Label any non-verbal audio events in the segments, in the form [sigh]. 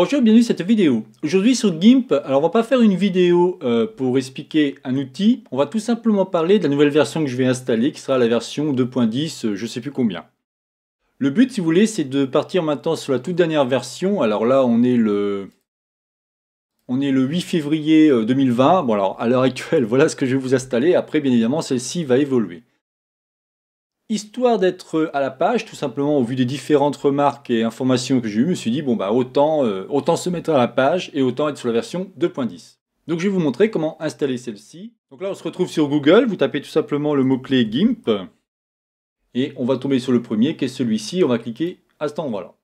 Bonjour, bienvenue dans cette vidéo. Aujourd'hui sur GIMP, alors on va pas faire une vidéo euh, pour expliquer un outil, on va tout simplement parler de la nouvelle version que je vais installer, qui sera la version 2.10, je euh, je sais plus combien. Le but, si vous voulez, c'est de partir maintenant sur la toute dernière version. Alors là, on est le, on est le 8 février 2020. Euh, bon alors, à l'heure actuelle, [laughs] voilà ce que je vais vous installer. Après, bien évidemment, celle-ci va évoluer histoire d'être euh, à la page, tout simplement au vu des différentes remarques et informations que j'ai eues, je me suis dit bon bah autant, euh, se mettre à la page et autant être sur la version 2.10. Donc je vais vous montrer comment installer celle-ci. Donc là on se retrouve sur Google, vous tapez tout simplement le mot-clé GIMP et on va tomber sur le premier qui est celui-ci, on va cliquer à cet endroit-là.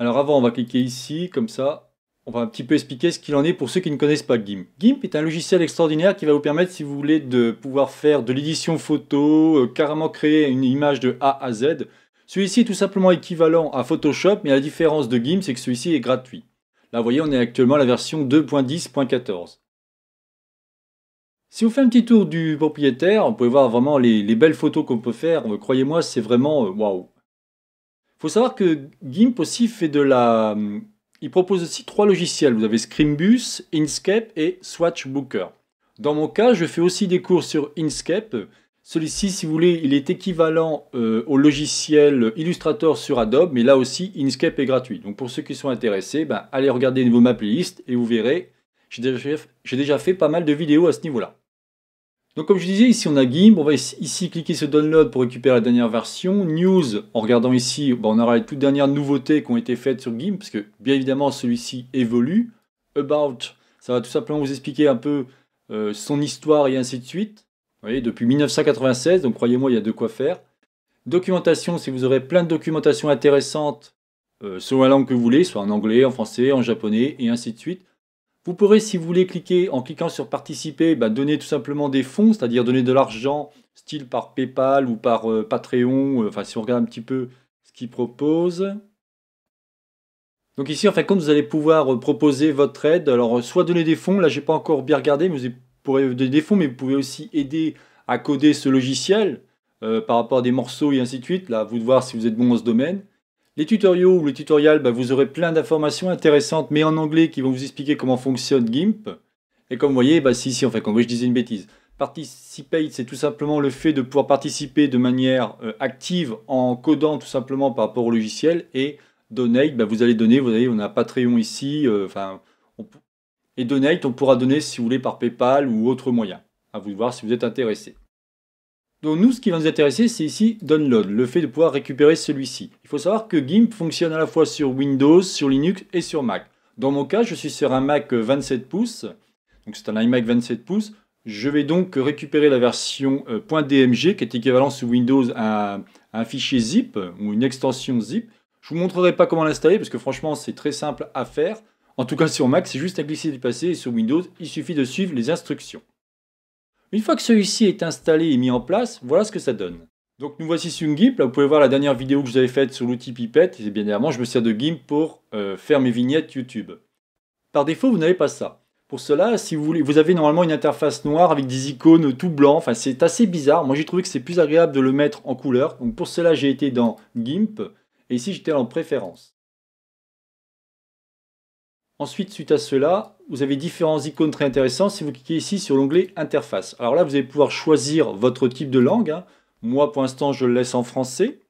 Alors avant on va cliquer ici comme ça on va un petit peu expliquer ce qu'il en est pour ceux qui ne connaissent pas GIMP. GIMP est un logiciel extraordinaire qui va vous permettre, si vous voulez, de pouvoir faire de l'édition photo, euh, carrément créer une image de A à Z. Celui-ci est tout simplement équivalent à Photoshop, mais la différence de GIMP, c'est que celui-ci est gratuit. Là, vous voyez, on est actuellement à la version 2.10.14. Si vous faites un petit tour du propriétaire, vous pouvez voir vraiment les, belles photos qu'on peut faire. Euh, croyez-moi, c'est vraiment euh, waouh. Il Faut savoir que GIMP aussi fait de la hum, il propose aussi trois logiciels. Vous avez Screambus, Inkscape et Swatchbooker. Dans mon cas, je fais aussi des cours sur Inkscape. Celui-ci, si vous voulez, il est équivalent euh, au logiciel Illustrator sur Adobe, mais là aussi, Inkscape est gratuit. Donc pour ceux qui sont intéressés, ben, allez regarder niveau ma playlist et vous verrez, j'ai déjà fait pas mal de vidéos à ce niveau-là. Donc comme je disais, ici on a GIMP, on va ici cliquer sur Download pour récupérer la dernière version. News, en regardant ici, bah, on aura les toutes dernières nouveautés qui ont été faites sur GIMP, parce que bien évidemment celui-ci évolue. About, ça va tout simplement vous expliquer un peu euh, son histoire et ainsi de suite. Vous voyez, depuis 1996, donc croyez-moi, il y a de quoi faire. Documentation, si vous aurez plein de documentation intéressante euh, selon la langue que vous voulez, soit en anglais, en français, en japonais, et ainsi de suite. Vous pourrez, si vous voulez, cliquer en cliquant sur participer, bah, donner tout simplement des fonds, c'est-à-dire donner de l'argent, style par PayPal ou par euh, Patreon, euh, enfin si on regarde un petit peu ce qu'ils proposent. Donc ici, en fin de compte, vous allez pouvoir euh, proposer votre aide. Alors, soit donner des fonds, là, n'ai pas encore bien regardé, mais vous pourrez donner des fonds, mais vous pouvez aussi aider à coder ce logiciel par rapport à des morceaux et ainsi de suite. Là, vous de voir si vous êtes bon dans ce domaine. Les tutoriaux ou les tutoriels, bah, vous aurez plein d'informations intéressantes, mais en anglais, qui vont vous expliquer comment fonctionne GIMP. Et comme vous voyez, bah, si, si, enfin, comme je disais une bêtise. Participate, c'est tout simplement le fait de pouvoir participer de manière euh, active en codant tout simplement par rapport au logiciel. Et Donate, bah, vous allez donner, vous avez on a Patreon ici, euh, enfin, et Donate, on pourra donner si vous voulez par PayPal ou autre moyen. À vous de voir si vous êtes intéressé. Donc nous, ce qui va nous intéresser, c'est ici Download, le fait de pouvoir récupérer celui-ci. Il faut savoir que GIMP fonctionne à la fois sur Windows, sur Linux et sur Mac. Dans mon cas, je suis sur un Mac 27 pouces, donc c'est un iMac 27 pouces. Je vais donc récupérer la version euh, .dmg, qui est équivalent sous Windows à un fichier zip ou une extension zip. Je vous montrerai pas comment l'installer, parce que franchement, c'est très simple à faire. En tout cas, sur Mac, c'est juste à glisser du passé, et sur Windows, il suffit de suivre les instructions. Une fois que celui-ci est installé et mis en place, voilà ce que ça donne. Donc nous voici sur GIMP, là vous pouvez voir la dernière vidéo que j'avais faite sur l'outil Pipette, et bien évidemment je me sers de GIMP pour euh, faire mes vignettes YouTube. Par défaut vous n'avez pas ça. Pour cela, si vous voulez, vous avez normalement une interface noire avec des icônes tout blanc, enfin c'est assez bizarre, moi j'ai trouvé que c'est plus agréable de le mettre en couleur, donc pour cela j'ai été dans GIMP, et ici j'étais en préférence. Ensuite, suite à cela, vous avez différentes icônes très intéressantes Si vous cliquez ici sur l'onglet Interface, alors là, vous allez pouvoir choisir votre type de langue. Hein. Moi, pour l'instant, je le laisse en français.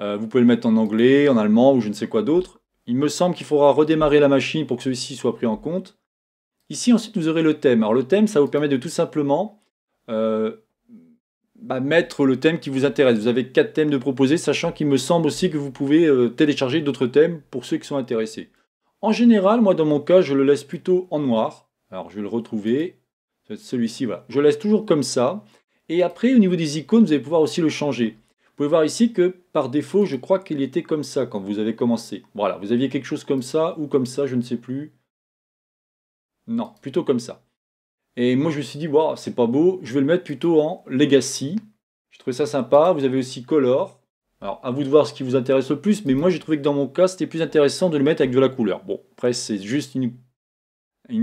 Euh, vous pouvez le mettre en anglais, en allemand ou je ne sais quoi d'autre. Il me semble qu'il faudra redémarrer la machine pour que celui-ci soit pris en compte. Ici, ensuite, vous aurez le thème. Alors, le thème, ça vous permet de tout simplement euh, bah, mettre le thème qui vous intéresse. Vous avez quatre thèmes de proposer, sachant qu'il me semble aussi que vous pouvez euh, télécharger d'autres thèmes pour ceux qui sont intéressés. En général, moi dans mon cas, je le laisse plutôt en noir. Alors je vais le retrouver. Celui-ci, voilà. Je le laisse toujours comme ça. Et après, au niveau des icônes, vous allez pouvoir aussi le changer. Vous pouvez voir ici que par défaut, je crois qu'il était comme ça quand vous avez commencé. Voilà, vous aviez quelque chose comme ça ou comme ça, je ne sais plus. Non, plutôt comme ça. Et moi, je me suis dit, wow, c'est pas beau, je vais le mettre plutôt en Legacy. Je trouvais ça sympa. Vous avez aussi Color. Alors, à vous de voir ce qui vous intéresse le plus, mais moi j'ai trouvé que dans mon cas, c'était plus intéressant de le mettre avec de la couleur. Bon, après, c'est juste une,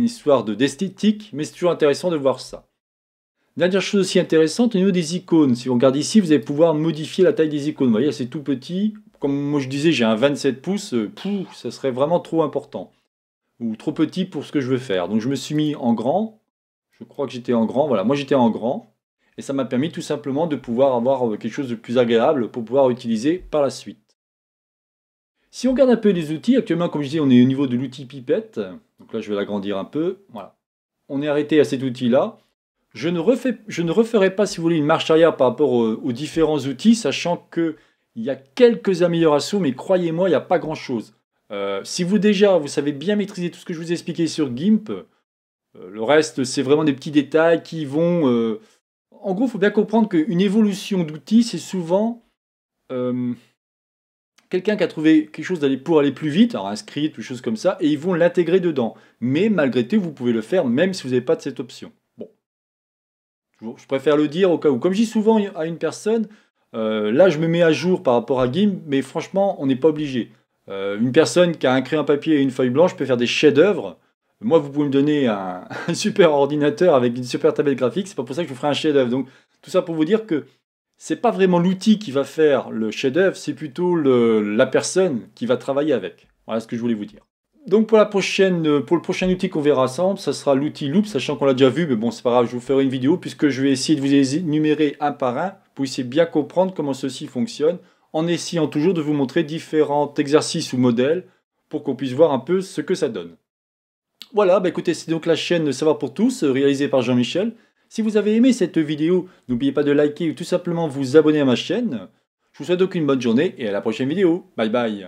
histoire d'esthétique, mais c'est toujours intéressant de voir ça. Dernière chose aussi intéressante, au niveau des icônes. Si vous regardez ici, vous allez pouvoir modifier la taille des icônes. Vous voyez, c'est tout petit. Comme moi je disais, j'ai un 27 pouces, euh, pouf, ça serait vraiment trop important. Ou trop petit pour ce que je veux faire. Donc je me suis mis en grand. Je crois que j'étais en grand. Voilà, moi j'étais en grand. Et ça m'a permis tout simplement de pouvoir avoir euh, quelque chose de plus agréable pour pouvoir utiliser par la suite. Si on regarde un peu les outils, actuellement, comme je disais, on est au niveau de l'outil pipette. Donc là, je vais l'agrandir un peu. Voilà. On est arrêté à cet outil-là. Je, je ne, referai pas, si vous voulez, une marche arrière par rapport aux, différents outils, sachant qu'il y a quelques améliorations, mais croyez-moi, il n'y a pas grand-chose. Euh, si vous déjà, vous savez bien maîtriser tout ce que je vous ai expliqué sur GIMP, euh, le reste, c'est vraiment des petits détails qui vont en gros, il faut bien comprendre qu'une évolution d'outils, c'est souvent euh, quelqu'un qui a trouvé quelque chose d'aller pour aller plus vite, alors un script ou chose comme ça, et ils vont l'intégrer dedans. Mais malgré tout, vous pouvez le faire même si vous n'avez pas de cette option. Bon. Je préfère le dire au cas où. Comme je dis souvent à une personne, euh, là je me mets à jour par rapport à GIMP, mais franchement, on n'est pas obligé. Euh, une personne qui a un un papier et une feuille blanche peut faire des chefs-d'œuvre moi, vous pouvez me donner [laughs] un, super ordinateur avec une super tablette graphique, c'est pas pour ça que je vous ferai un chef-d'œuvre. Donc, tout ça pour vous dire que c'est pas vraiment l'outil qui va faire le chef-d'œuvre, c'est plutôt la personne qui va travailler avec. Voilà ce que je voulais vous dire. Donc pour, le prochain outil qu'on verra ensemble, ça sera l'outil Loop, sachant qu'on l'a déjà vu, mais bon c'est pas grave, je vous ferai une vidéo puisque je vais essayer de vous énumérer un par un pour essayer bien comprendre comment ceci fonctionne, en essayant toujours de vous montrer différents exercices ou modèles pour qu'on puisse voir un peu ce que ça donne. Voilà, bah écoutez, c'est donc la chaîne Savoir pour tous, euh, réalisée par Jean-Michel. Si vous avez aimé cette vidéo, n'oubliez pas de liker ou tout simplement vous abonner à ma chaîne. Je vous souhaite donc une bonne journée et à la prochaine vidéo. Bye bye